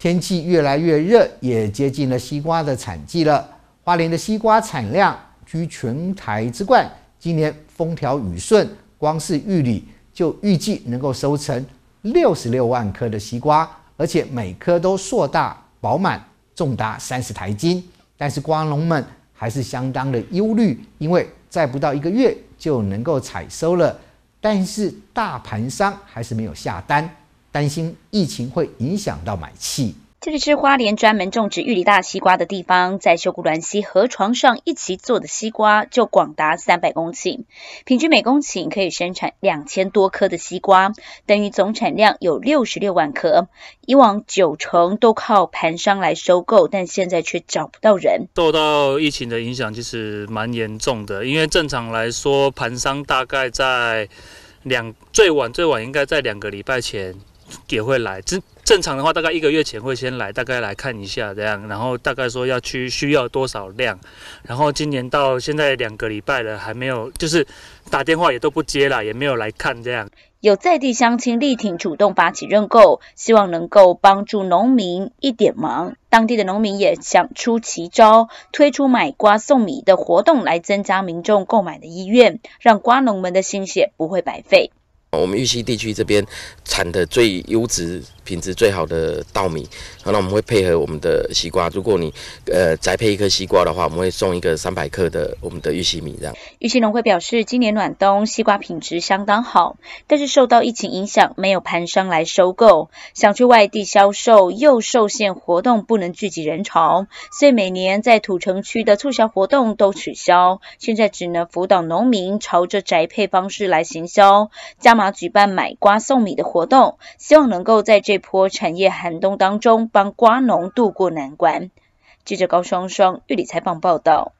天气越来越热，也接近了西瓜的产季了。花莲的西瓜产量居全台之冠，今年风调雨顺，光是玉里就预计能够收成六十六万颗的西瓜，而且每颗都硕大饱满，重达三十台斤。但是瓜农们还是相当的忧虑，因为再不到一个月就能够采收了，但是大盘商还是没有下单。担心疫情会影响到买气。这里是花莲专门种植玉里大西瓜的地方，在秀姑峦溪河床上一起做的西瓜就广达三百公顷，平均每公顷可以生产两千多颗的西瓜，等于总产量有六十六万颗。以往九成都靠盘商来收购，但现在却找不到人。受到疫情的影响，就是蛮严重的，因为正常来说盘商大概在两最晚最晚应该在两个礼拜前。也会来正正常的话，大概一个月前会先来，大概来看一下这样，然后大概说要去需要多少量，然后今年到现在两个礼拜了，还没有，就是打电话也都不接了，也没有来看这样。有在地乡亲力挺，主动发起认购，希望能够帮助农民一点忙。当地的农民也想出奇招，推出买瓜送米的活动，来增加民众购买的意愿，让瓜农们的心血不会白费。我们玉溪地区这边产的最优质、品质最好的稻米，然后我们会配合我们的西瓜。如果你呃宅配一颗西瓜的话，我们会送一个三百克的我们的玉溪米这样。玉溪农会表示，今年暖冬，西瓜品质相当好，但是受到疫情影响，没有盘商来收购，想去外地销售又受限，活动不能聚集人潮，所以每年在土城区的促销活动都取消。现在只能辅导农民朝着宅配方式来行销，加。马举办买瓜送米的活动，希望能够在这波产业寒冬当中帮瓜农渡过难关。记者高双双、玉理采访报道。